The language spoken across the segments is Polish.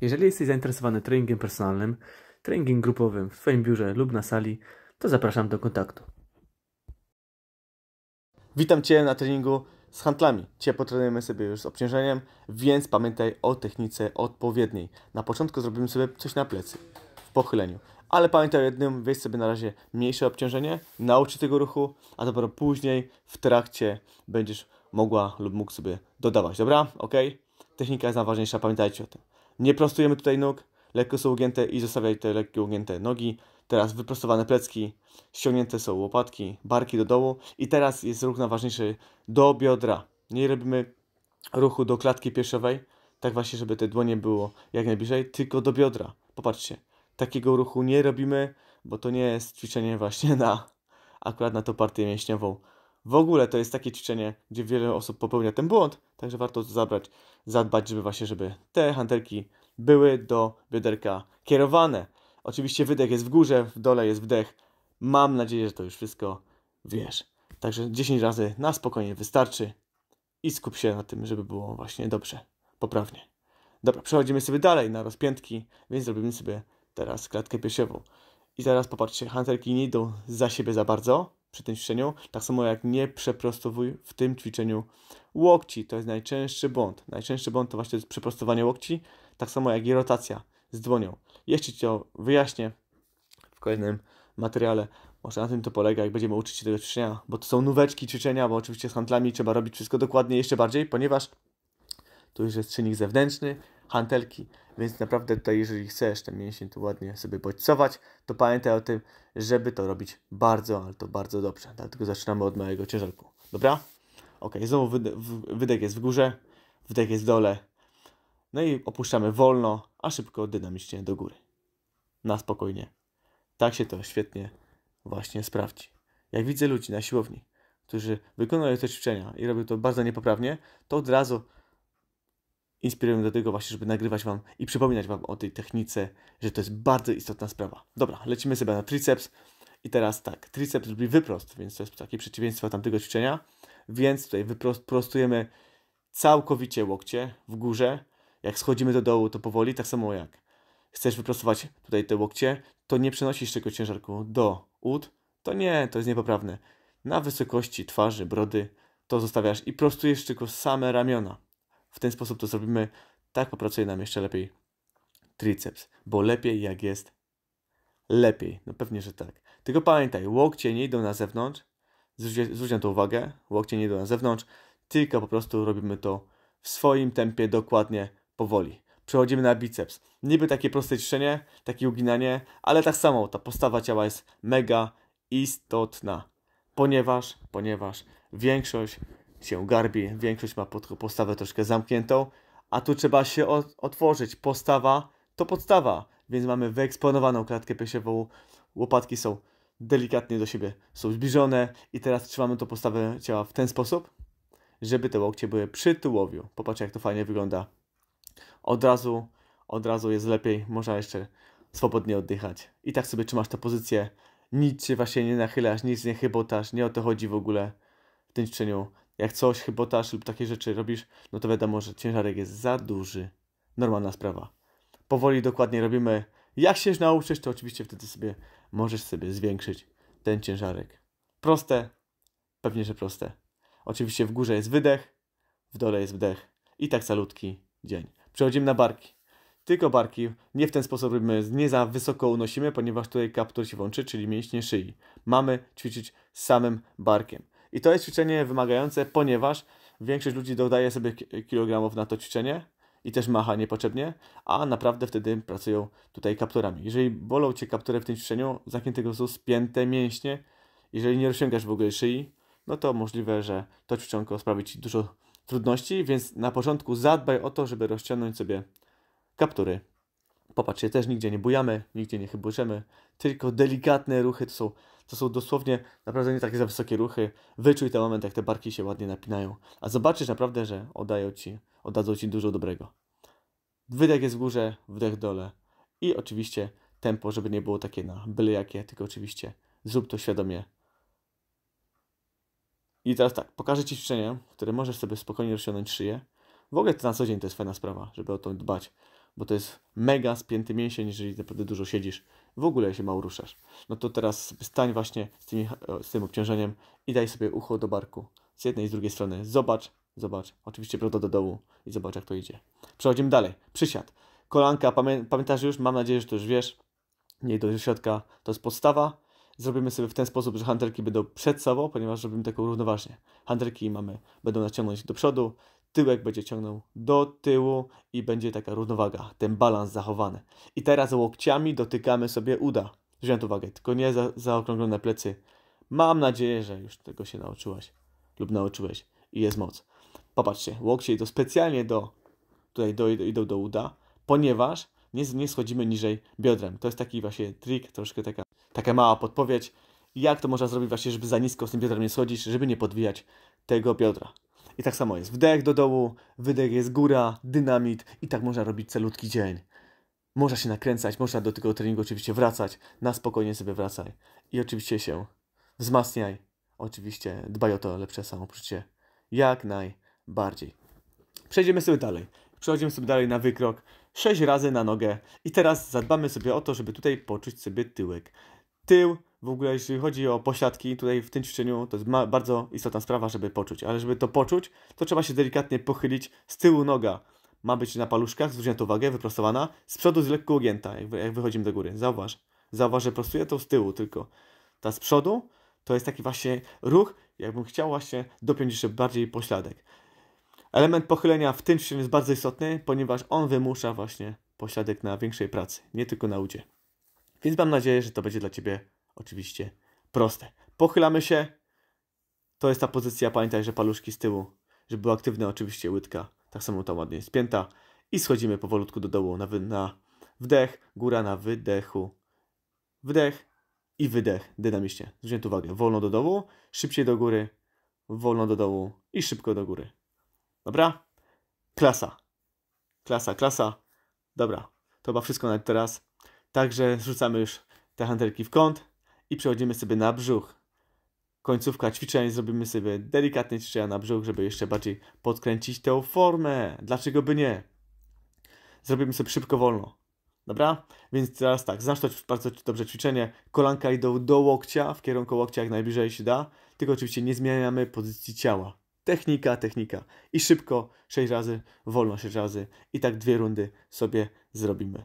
Jeżeli jesteś zainteresowany treningiem personalnym, treningiem grupowym w Twoim biurze lub na sali, to zapraszam do kontaktu. Witam Cię na treningu z handlami. Cię potrenujemy sobie już z obciążeniem, więc pamiętaj o technice odpowiedniej. Na początku zrobimy sobie coś na plecy, w pochyleniu. Ale pamiętaj o jednym, weź sobie na razie mniejsze obciążenie, nauczy tego ruchu, a dopiero później w trakcie będziesz mogła lub mógł sobie dodawać, dobra? Ok? Technika jest najważniejsza, pamiętajcie o tym. Nie prostujemy tutaj nóg, lekko są ugięte i zostawiaj te lekkie ugięte nogi. Teraz wyprostowane plecki, ściągnięte są łopatki, barki do dołu i teraz jest ruch najważniejszy do biodra. Nie robimy ruchu do klatki piersiowej, tak właśnie, żeby te dłonie było jak najbliżej, tylko do biodra. Popatrzcie, takiego ruchu nie robimy, bo to nie jest ćwiczenie właśnie na akurat na tą partię mięśniową. W ogóle to jest takie ćwiczenie, gdzie wiele osób popełnia ten błąd, także warto to zabrać zadbać, żeby właśnie, żeby te hanterki były do bioderka kierowane. Oczywiście wydech jest w górze, w dole jest wdech. Mam nadzieję, że to już wszystko wiesz. Także 10 razy na spokojnie wystarczy i skup się na tym, żeby było właśnie dobrze, poprawnie. Dobra, przechodzimy sobie dalej na rozpiętki, więc zrobimy sobie teraz klatkę piersiową. I zaraz popatrzcie, hanterki nie idą za siebie za bardzo, przy tym ćwiczeniu, tak samo jak nie przeprostowuj w tym ćwiczeniu łokci. To jest najczęstszy błąd. Najczęstszy błąd to właśnie przeprostowanie łokci, tak samo jak i rotacja z dłonią. Jeszcze Ci to wyjaśnię w kolejnym materiale. Może na tym to polega, jak będziemy uczyć się tego ćwiczenia, bo to są nóweczki ćwiczenia, bo oczywiście z handlami trzeba robić wszystko dokładnie jeszcze bardziej, ponieważ tu już jest czynnik zewnętrzny, hantelki, więc naprawdę tutaj jeżeli chcesz ten mięsień tu ładnie sobie bodźcować, to pamiętaj o tym, żeby to robić bardzo, ale to bardzo dobrze. Dlatego zaczynamy od małego ciężarku. Dobra? Ok, znowu wydech jest w górze, wydech jest w dole. No i opuszczamy wolno, a szybko, dynamicznie do góry. Na spokojnie. Tak się to świetnie właśnie sprawdzi. Jak widzę ludzi na siłowni, którzy wykonują te ćwiczenia i robią to bardzo niepoprawnie, to od razu inspirują do tego właśnie, żeby nagrywać Wam i przypominać Wam o tej technice, że to jest bardzo istotna sprawa. Dobra, lecimy sobie na triceps. I teraz tak, triceps lubi wyprost, więc to jest takie przeciwieństwo tamtego ćwiczenia. Więc tutaj wyprostujemy całkowicie łokcie w górze. Jak schodzimy do dołu, to powoli, tak samo jak chcesz wyprostować tutaj te łokcie, to nie przenosisz tego ciężarku do ud. To nie, to jest niepoprawne. Na wysokości twarzy, brody to zostawiasz i prostujesz tylko same ramiona. W ten sposób to zrobimy, tak popracuje nam jeszcze lepiej triceps, bo lepiej jak jest lepiej. No pewnie, że tak. Tylko pamiętaj, łokcie nie idą na zewnątrz, zwróć na to uwagę, łokcie nie idą na zewnątrz, tylko po prostu robimy to w swoim tempie, dokładnie, powoli. Przechodzimy na biceps. Niby takie proste ciszenie, takie uginanie, ale tak samo ta postawa ciała jest mega istotna, ponieważ, ponieważ większość się garbi. Większość ma postawę troszkę zamkniętą, a tu trzeba się otworzyć. Postawa to podstawa, więc mamy wyeksponowaną klatkę piersiową. Łopatki są delikatnie do siebie, są zbliżone i teraz trzymamy tą postawę ciała w ten sposób, żeby te łokcie były przy tułowiu. Popatrzcie, jak to fajnie wygląda. Od razu, od razu jest lepiej, można jeszcze swobodnie oddychać. I tak sobie trzymasz tę pozycję, nic się właśnie nie nachylasz, nic nie chybotasz, nie o to chodzi w ogóle w tym ćwiczeniu. Jak coś, chybotaż lub takie rzeczy robisz, no to wiadomo, że ciężarek jest za duży. Normalna sprawa. Powoli dokładnie robimy. Jak się nauczysz, to oczywiście wtedy sobie możesz sobie zwiększyć ten ciężarek. Proste, pewnie, że proste. Oczywiście w górze jest wydech, w dole jest wdech i tak salutki dzień. Przechodzimy na barki. Tylko barki nie w ten sposób robimy, nie za wysoko unosimy, ponieważ tutaj kaptur się włączy, czyli mięśnie szyi. Mamy ćwiczyć samym barkiem. I to jest ćwiczenie wymagające, ponieważ większość ludzi dodaje sobie kilogramów na to ćwiczenie i też macha niepotrzebnie, a naprawdę wtedy pracują tutaj kapturami. Jeżeli bolą Cię kaptury w tym ćwiczeniu, zakięte są spięte mięśnie, jeżeli nie rozciągasz w ogóle szyi, no to możliwe, że to ćwiczonko sprawi Ci dużo trudności, więc na początku zadbaj o to, żeby rozciągnąć sobie kaptury. Popatrzcie, też nigdzie nie bujamy, nigdzie nie chybujemy, tylko delikatne ruchy to są to są dosłownie naprawdę nie takie za wysokie ruchy. Wyczuj ten moment, jak te barki się ładnie napinają. A zobaczysz naprawdę, że oddają ci, oddadzą ci dużo dobrego. Wydech jest w górze, wdech w dole. I oczywiście tempo, żeby nie było takie na byle jakie, tylko oczywiście zrób to świadomie. I teraz tak, pokażę Ci ćwiczenie, które możesz sobie spokojnie rozciągnąć szyję. W ogóle to na co dzień to jest fajna sprawa, żeby o to dbać bo to jest mega spięty mięsień, jeżeli naprawdę dużo siedzisz, w ogóle się mało ruszasz. No to teraz stań właśnie z, tymi, e, z tym obciążeniem i daj sobie ucho do barku. Z jednej i z drugiej strony. Zobacz, zobacz. Oczywiście broda do dołu i zobacz jak to idzie. Przechodzimy dalej. Przysiad. Kolanka, pamię pamiętasz już? Mam nadzieję, że to już wiesz. Nie do środka. To jest podstawa. Zrobimy sobie w ten sposób, że handelki będą przed sobą, ponieważ robimy taką równoważnie. Handelki mamy, będą naciągnąć do przodu, tyłek będzie ciągnął do tyłu i będzie taka równowaga, ten balans zachowany. I teraz łokciami dotykamy sobie uda. Zwróć uwagę, tylko nie za, zaokrąglone plecy. Mam nadzieję, że już tego się nauczyłaś lub nauczyłeś i jest moc. Popatrzcie, łokcie idą specjalnie do, tutaj do, idą do uda, ponieważ nie, nie schodzimy niżej biodrem. To jest taki właśnie trik, troszkę taka, taka mała podpowiedź, jak to można zrobić właśnie, żeby za nisko z tym biodrem nie schodzić, żeby nie podwijać tego biodra. I tak samo jest wdech do dołu, wydech jest góra, dynamit i tak można robić celutki dzień. Można się nakręcać, można do tego treningu oczywiście wracać, na spokojnie sobie wracaj. I oczywiście się wzmacniaj, oczywiście dbaj o to lepsze samopoczucie jak najbardziej. Przejdziemy sobie dalej. Przechodzimy sobie dalej na wykrok. 6 razy na nogę. I teraz zadbamy sobie o to, żeby tutaj poczuć sobie tyłek. Tył w ogóle jeśli chodzi o posiadki, tutaj w tym ćwiczeniu to jest bardzo istotna sprawa, żeby poczuć. Ale żeby to poczuć, to trzeba się delikatnie pochylić z tyłu noga. Ma być na paluszkach, zwróć na uwagę, wyprostowana, z przodu z lekko ugięta, jak, jak wychodzimy do góry. Zauważ. Zauważ, że prostuje to z tyłu tylko. Ta z przodu to jest taki właśnie ruch, jakbym chciał właśnie dopiąć jeszcze bardziej pośladek. Element pochylenia w tym ćwiczeniu jest bardzo istotny, ponieważ on wymusza właśnie pośladek na większej pracy, nie tylko na udzie. Więc mam nadzieję, że to będzie dla Ciebie oczywiście proste. Pochylamy się. To jest ta pozycja, pamiętaj, że paluszki z tyłu, żeby była aktywna oczywiście łydka, tak samo ta ładnie jest pięta. I schodzimy powolutku do dołu na, wy, na wdech, góra na wydechu. Wdech i wydech dynamicznie. Zwróćcie uwagę, wolno do dołu, szybciej do góry, wolno do dołu i szybko do góry. Dobra? Klasa. Klasa, klasa. Dobra, to chyba wszystko na teraz. Także zrzucamy już te handelki w kąt i przechodzimy sobie na brzuch. Końcówka ćwiczeń zrobimy sobie delikatne ćwiczenia na brzuch, żeby jeszcze bardziej podkręcić tę formę. Dlaczego by nie? Zrobimy sobie szybko, wolno. Dobra? Więc teraz tak, znasz to bardzo dobrze ćwiczenie. Kolanka idą do łokcia, w kierunku łokcia jak najbliżej się da, tylko oczywiście nie zmieniamy pozycji ciała. Technika, technika. I szybko 6 razy, wolno 6 razy i tak dwie rundy sobie zrobimy.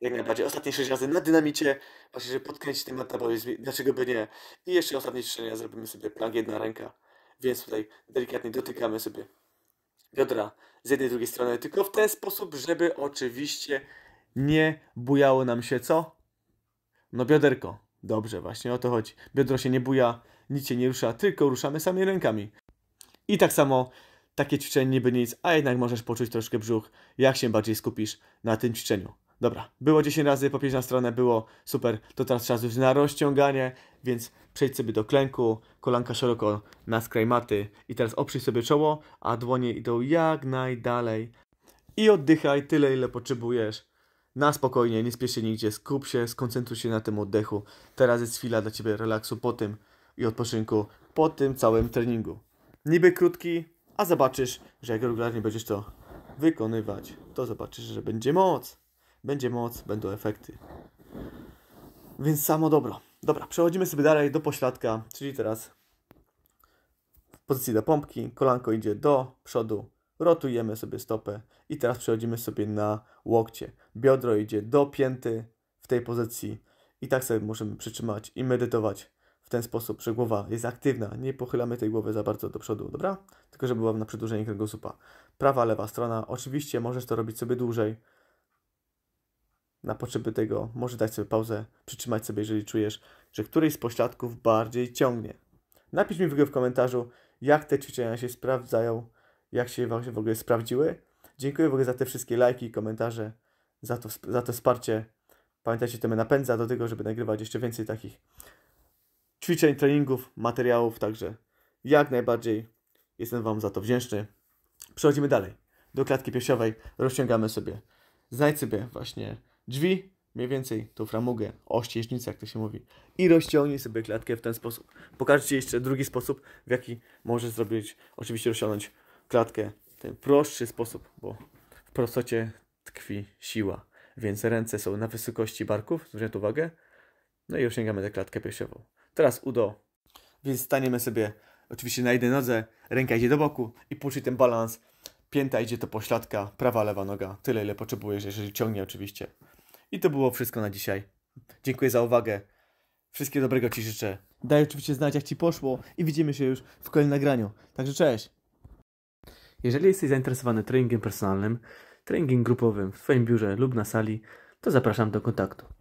Jak najbardziej. Ostatnie 6 razy na dynamicie, właśnie, żeby podkręcić ten metabolizm, dlaczego by nie. I jeszcze ostatnie ćwiczenia zrobimy sobie plank jedna ręka. Więc tutaj delikatnie dotykamy sobie biodra z jednej drugiej strony, tylko w ten sposób, żeby oczywiście nie bujało nam się co? No bioderko. Dobrze, właśnie o to chodzi. Biodro się nie buja, nic się nie rusza, tylko ruszamy sami rękami. I tak samo takie ćwiczenie niby nic, a jednak możesz poczuć troszkę brzuch, jak się bardziej skupisz na tym ćwiczeniu. Dobra, było 10 razy po 5 na stronę, było super, to teraz czas już na rozciąganie, więc przejdź sobie do klęku, kolanka szeroko na skraj maty i teraz oprzyj sobie czoło, a dłonie idą jak najdalej i oddychaj tyle, ile potrzebujesz. Na spokojnie, nie spiesz się nigdzie, skup się, skoncentruj się na tym oddechu. Teraz jest chwila dla Ciebie relaksu po tym i odpoczynku, po tym całym treningu. Niby krótki, a zobaczysz, że jak regularnie będziesz to wykonywać, to zobaczysz, że będzie moc będzie moc, będą efekty. Więc samo dobro. Dobra, przechodzimy sobie dalej do pośladka, czyli teraz w pozycji do pompki, kolanko idzie do przodu, rotujemy sobie stopę i teraz przechodzimy sobie na łokcie. Biodro idzie do pięty w tej pozycji i tak sobie możemy przytrzymać i medytować w ten sposób, że głowa jest aktywna, nie pochylamy tej głowy za bardzo do przodu, dobra? Tylko żeby była na przedłużenie kręgosłupa. Prawa, lewa strona, oczywiście możesz to robić sobie dłużej, na potrzeby tego może dać sobie pauzę, przytrzymać sobie, jeżeli czujesz, że któryś z pośladków bardziej ciągnie. Napisz mi w komentarzu, jak te ćwiczenia się sprawdzają, jak się Wam w ogóle sprawdziły. Dziękuję w ogóle za te wszystkie lajki i komentarze, za to, za to wsparcie. Pamiętajcie, to mnie napędza do tego, żeby nagrywać jeszcze więcej takich ćwiczeń, treningów, materiałów, także jak najbardziej jestem Wam za to wdzięczny. Przechodzimy dalej. Do klatki piersiowej rozciągamy sobie. Znajdź sobie właśnie drzwi, mniej więcej tą framugę, ościeżnicę, jak to się mówi, i rozciągnij sobie klatkę w ten sposób. Pokażę Ci jeszcze drugi sposób, w jaki możesz zrobić, oczywiście rozciągnąć klatkę w ten prostszy sposób, bo w prostocie tkwi siła. Więc ręce są na wysokości barków, zwróćcie uwagę, no i rozciągamy tę klatkę piersiową. Teraz udo, więc staniemy sobie oczywiście na jednej nodze, ręka idzie do boku i puszczy ten balans, pięta idzie to pośladka, prawa, lewa noga, tyle ile potrzebujesz, jeżeli ciągnie oczywiście. I to było wszystko na dzisiaj. Dziękuję za uwagę. Wszystkiego dobrego Ci życzę. Daj oczywiście znać, jak Ci poszło i widzimy się już w kolejnym nagraniu. Także cześć! Jeżeli jesteś zainteresowany treningiem personalnym, treningiem grupowym w Twoim biurze lub na sali, to zapraszam do kontaktu.